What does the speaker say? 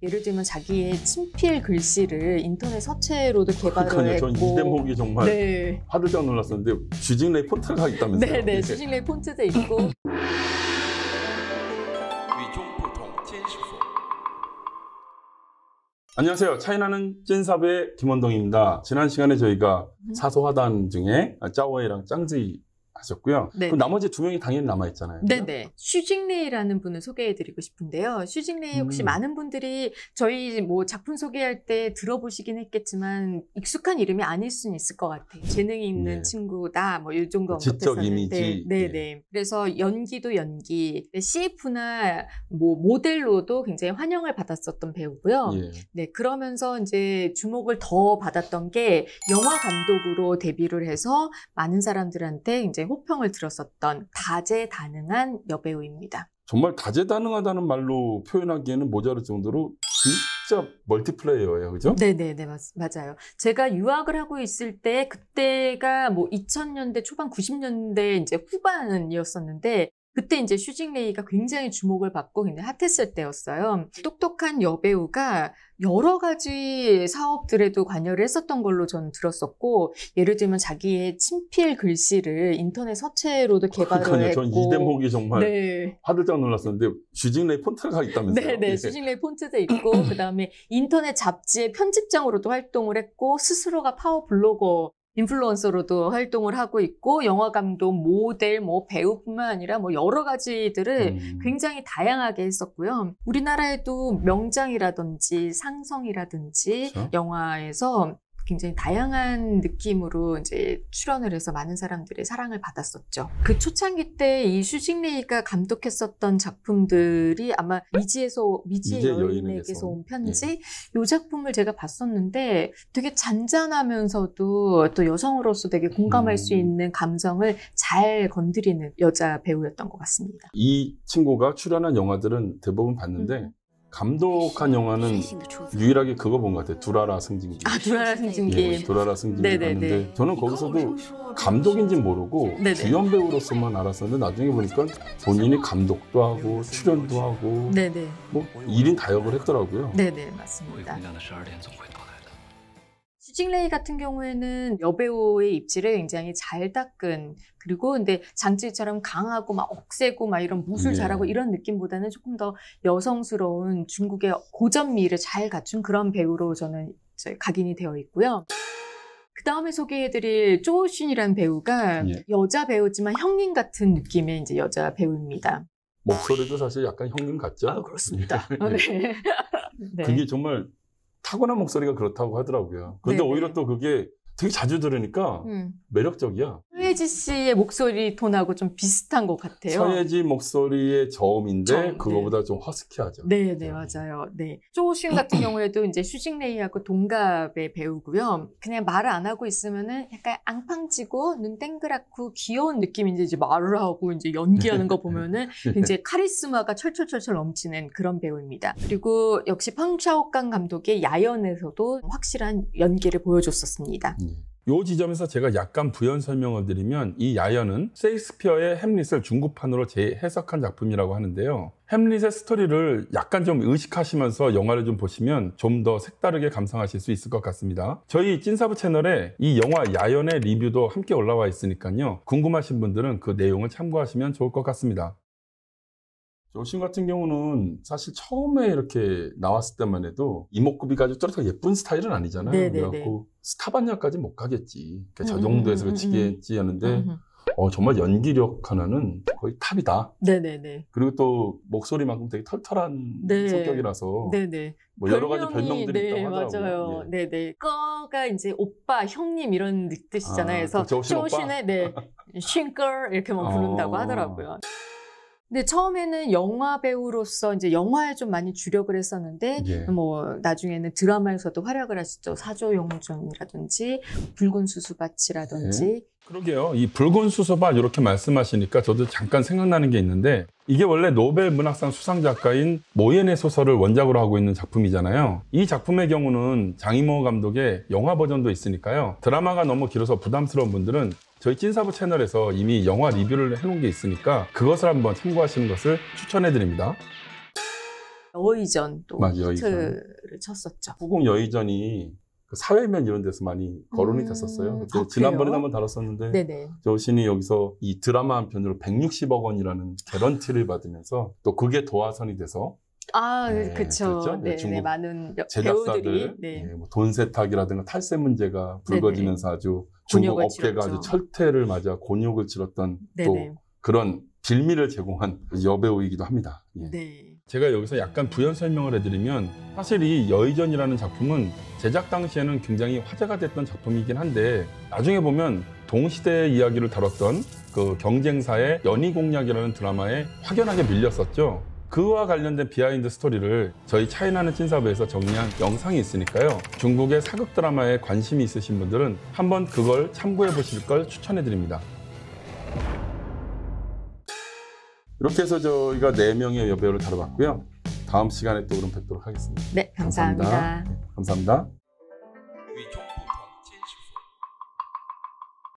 예를 들면 자기의 친필 글씨를 인터넷 서체로도 아, 개발을 그러니까요. 했고 전이 대목이 정말 네. 화들짝 놀랐었는데 주징레이 트가 있다면서요? 네네 네. 예. 주징레이 트도 있고 안녕하세요. 차이나는 찐사의 김원동입니다. 지난 시간에 저희가 음. 사소하단 중에 짜오이랑 짱지 하셨고요. 네네. 그럼 나머지 두 명이 당연히 남아 있잖아요. 네네. 슈징레이라는 분을 소개해드리고 싶은데요. 슈징레이 혹시 음. 많은 분들이 저희 뭐 작품 소개할 때 들어보시긴 했겠지만 익숙한 이름이 아닐 수는 있을 것 같아요. 재능이 있는 네. 친구다 뭐이 정도 그 지적 이미지. 네. 네네. 네. 그래서 연기도 연기, 네, CF나 뭐 모델로도 굉장히 환영을 받았었던 배우고요. 예. 네 그러면서 이제 주목을 더 받았던 게 영화 감독으로 데뷔를 해서 많은 사람들한테 이제 호평을 들었었던 다재다능한 여배우입니다. 정말 다재다능하다는 말로 표현하기에는 모자랄 정도로 진짜 멀티플레이어예요, 그죠? 네네네, 맞, 맞아요. 제가 유학을 하고 있을 때, 그때가 뭐 2000년대 초반, 90년대 이제 후반이었었는데, 그때 이제 슈징레이가 굉장히 주목을 받고 굉장히 핫했을 때였어요. 똑똑한 여배우가 여러 가지 사업들에도 관여를 했었던 걸로 저는 들었었고 예를 들면 자기의 친필 글씨를 인터넷 서체로도 개발을 그러니까요. 했고 전이 대목이 정말 네. 화들짝 놀랐었는데 슈징레이 폰트가 있다면서요? 네, 네. 예. 슈징레이 폰트도 있고 그다음에 인터넷 잡지의 편집장으로도 활동을 했고 스스로가 파워 블로거 인플루언서로도 활동을 하고 있고 영화 감독, 모델, 뭐 배우뿐만 아니라 뭐 여러 가지들을 음. 굉장히 다양하게 했었고요. 우리나라에도 명장이라든지 상성이라든지 그렇죠? 영화에서 굉장히 다양한 느낌으로 이제 출연을 해서 많은 사람들의 사랑을 받았었죠. 그 초창기 때 이 슈징레이가 감독했었던 작품들이 아마 미지에서 미지의 미지 여인에게서 온 편지 예. 이 작품을 제가 봤었는데 되게 잔잔하면서도 또 여성으로서 되게 공감할 음. 수 있는 감정을 잘 건드리는 여자 배우였던 것 같습니다. 이 친구가 출연한 영화들은 대부분 봤는데 음. 감독한 영화는 유일하게 그거 본 것 같아요. 두라라 승진기. 아, 두라라 승진기. 예, 두라라 승진기 네네네. 봤는데 저는 거기서도 감독인지 는 모르고 주연 배우로서만 알았었는데 나중에 보니까 본인이 감독도 하고 출연도 하고 네네. 뭐 1인 다역을 했더라고요. 네네, 맞습니다. 싱레이 같은 경우에는 여배우의 입지를 굉장히 잘 닦은 그리고 근데 장치처럼 강하고 막 억세고 막 이런 무술 예. 잘하고 예. 이런 느낌보다는 조금 더 여성스러운 중국의 고전미를 잘 갖춘 그런 배우로 저는 각인이 되어 있고요. 그 다음에 소개해드릴 쪼우신이라는 배우가 예. 여자 배우지만 형님 같은 느낌의 이제 여자 배우입니다. 목소리도 사실 약간 형님 같죠? 아, 그렇습니다. 네. 예. 네. 그게 정말 타고난 목소리가 그렇다고 하더라고요. 근데 네네. 오히려 또 그게 되게 자주 들으니까 음. 매력적이야. 서예지 씨의 목소리 톤하고 좀 비슷한 것 같아요. 서예지 목소리의 저음인데 저음, 네. 그거보다 네. 좀 허스키하죠. 네, 네, 네. 맞아요. 네. 조우신 같은 경우에도 이제 슈징레이하고 동갑의 배우고요. 그냥 말을 안 하고 있으면은 약간 앙팡지고 눈 땡그랗고 귀여운 느낌인데 이제 말을 하고 이제 연기하는 거 보면은 네. 이제 카리스마가 철철철철 넘치는 그런 배우입니다. 그리고 역시 팡차오캉 감독의 야연에서도 확실한 연기를 보여줬었습니다. 음. 이 지점에서 제가 약간 부연 설명을 드리면 이 야연은 세익스피어의 햄릿을 중급판으로 재해석한 작품이라고 하는데요. 햄릿의 스토리를 약간 좀 의식하시면서 영화를 좀 보시면 좀 더 색다르게 감상하실 수 있을 것 같습니다. 저희 찐사부 채널에 이 영화 야연의 리뷰도 함께 올라와 있으니까요. 궁금하신 분들은 그 내용을 참고하시면 좋을 것 같습니다. 여신 같은 경우는 사실 처음에 이렇게 나왔을 때만 해도 이목구비가 지주 뚜렷하고 예쁜 스타일은 아니잖아요. 네네네. 네, 네. 그래갖고 스타반야까지 못 가겠지. 그러니까 저 음, 정도에서 그치겠지 음, 음. 하는데 어, 정말 연기력 하나는 거의 탑이다. 네네네. 네, 그리고 또 목소리만큼 되게 털털한 네. 성격이라서 네네. 뭐 여러 가지 별명들이 네, 있다고 하더라고요. 맞아요. 예. 네네. 꺼가 이제 오빠, 형님 이런 아, 뜻이잖아요. 그래서 쇼신의 네, 쉰걸 이렇게만 아. 부른다고 어... 하더라고요. 근데 처음에는 영화 배우로서 이제 영화에 좀 많이 주력을 했었는데 예. 뭐 나중에는 드라마에서도 활약을 하시죠. 사조 용전이라든지 붉은 수수밭이라든지 예. 그러게요. 이 붉은 수수밭 이렇게 말씀하시니까 저도 잠깐 생각나는 게 있는데 이게 원래 노벨 문학상 수상 작가인 모옌의 소설을 원작으로 하고 있는 작품이잖아요. 이 작품의 경우는 장이모 감독의 영화 버전도 있으니까요. 드라마가 너무 길어서 부담스러운 분들은 저희 찐사부 채널에서 이미 영화 리뷰를 해놓은 게 있으니까 그것을 한번 참고하시는 것을 추천해드립니다. 여의전 또 히트를 쳤었죠. 후궁 여의전이 그 사회면 이런 데서 많이 거론이 음... 됐었어요. 아, 지난번에 한번 다뤘었는데 네네. 저신이 여기서 이 드라마 한 편으로 160억 원이라는 개런티를 받으면서 또 그게 도화선이 돼서 아, 네, 그렇죠. 네, 중국 많은 배우들이 네. 네, 예, 뭐돈 세탁이라든가 탈세 문제가 불거지면서 아주 중국 업계가 치렀죠. 아주 철퇴를 맞아 곤욕을 치렀던 네네. 또 그런 빌미를 제공한 여배우이기도 합니다. 예. 네. 제가 여기서 약간 부연 설명을 해드리면 사실 이 여의전이라는 작품은 제작 당시에는 굉장히 화제가 됐던 작품이긴 한데 나중에 보면 동시대의 이야기를 다뤘던 그 경쟁사의 연희 공략이라는 드라마에 확연하게 밀렸었죠. 그와 관련된 비하인드 스토리를 저희 차이나는 찐사부에서 정리한 영상이 있으니까요. 중국의 사극 드라마에 관심이 있으신 분들은 한번 그걸 참고해 보실 걸 추천해 드립니다. 이렇게 해서 저희가 4명의 여배우를 다뤄봤고요. 다음 시간에 또 그럼 뵙도록 하겠습니다. 네, 감사합니다. 감사합니다. 네, 감사합니다.